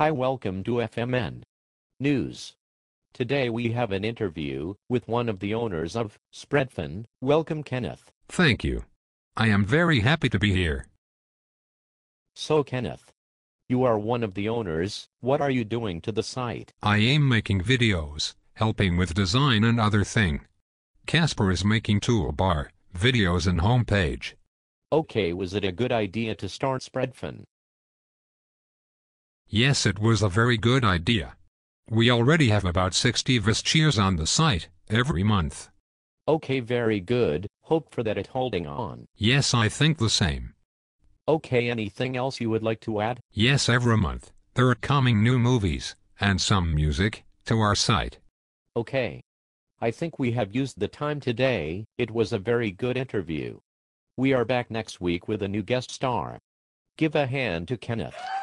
Hi welcome to FMN News. Today we have an interview with one of the owners of Spreadfin. Welcome Kenneth. Thank you. I am very happy to be here. So Kenneth, you are one of the owners. What are you doing to the site? I am making videos, helping with design and other thing. Casper is making toolbar, videos and homepage. Okay was it a good idea to start Spreadfin? Yes it was a very good idea. We already have about 60 vestiers on the site, every month. Okay very good, hope for that it holding on. Yes I think the same. Okay anything else you would like to add? Yes every month, there are coming new movies, and some music, to our site. Okay. I think we have used the time today, it was a very good interview. We are back next week with a new guest star. Give a hand to Kenneth.